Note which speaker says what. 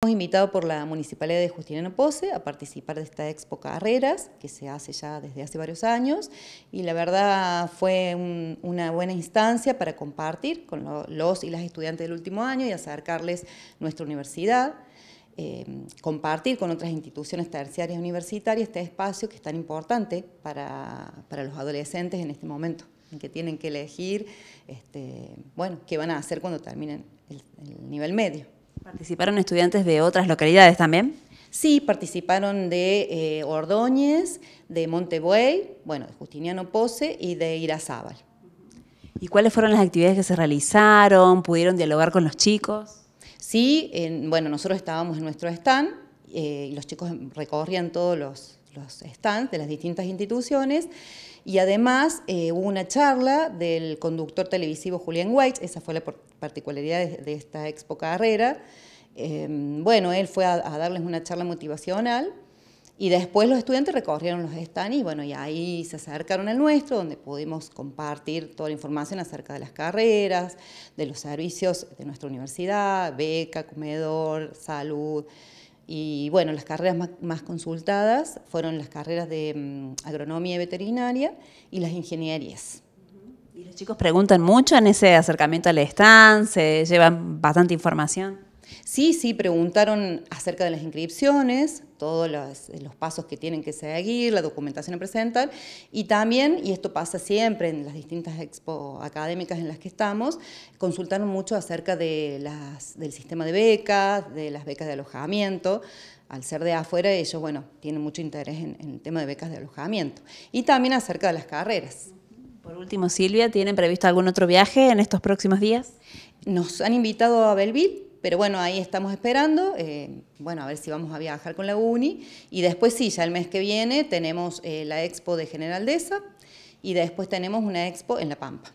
Speaker 1: Hemos invitado por la Municipalidad de Justiniano Pose a participar de esta Expo Carreras, que se hace ya desde hace varios años, y la verdad fue una buena instancia para compartir con los y las estudiantes del último año y acercarles nuestra universidad, eh, compartir con otras instituciones terciarias universitarias este espacio que es tan importante para, los adolescentes en este momento, en que tienen que elegir, este, bueno, qué van a hacer cuando terminen el nivel medio.
Speaker 2: ¿Participaron estudiantes de otras localidades también?
Speaker 1: Sí, participaron de eh, Ordóñez, de Montebuey, bueno, de Justiniano Pose y de Irazábal.
Speaker 2: ¿Y cuáles fueron las actividades que se realizaron? ¿Pudieron dialogar con los chicos? Sí,
Speaker 1: bueno, nosotros estábamos en nuestro stand eh, y los chicos recorrían todos los, los stands de las distintas instituciones y además eh, hubo una charla del conductor televisivo Julián Weitz, esa fue la particularidad de, esta expo carrera. Em, bueno, él fue a, a, darles una charla motivacional y después los estudiantes recorrieron los stands y bueno, y ahí se acercaron al nuestro, donde pudimos compartir toda la información acerca de las carreras, de los servicios de nuestra universidad, beca, comedor, salud, y bueno, las carreras más, consultadas fueron las carreras de mm, agronomía y veterinaria y las ingenierías. ¿Y los chicos
Speaker 2: preguntan mucho en ese acercamiento al stand? ¿Se llevan bastante información?
Speaker 1: Sí, sí, preguntaron acerca de las inscripciones, todos los, eh, pasos que tienen que seguir, la documentación que presentan. y también, y esto pasa siempre en las distintas expo académicas en las que estamos, consultaron mucho acerca de del sistema de becas, de las becas de alojamiento, al ser de afuera, ellos, bueno, tienen mucho interés en, el tema de becas de alojamiento. Y también acerca de las carreras.
Speaker 2: Por último, Silvia, ¿tienen previsto algún otro viaje en estos próximos días?
Speaker 1: Nos han invitado a Belvit pero bueno, ahí estamos esperando, eh, bueno, a ver si vamos a viajar con la UNI, y después sí, ya el mes que viene tenemos eh, la expo de Generaldesa, y después tenemos una expo en La Pampa.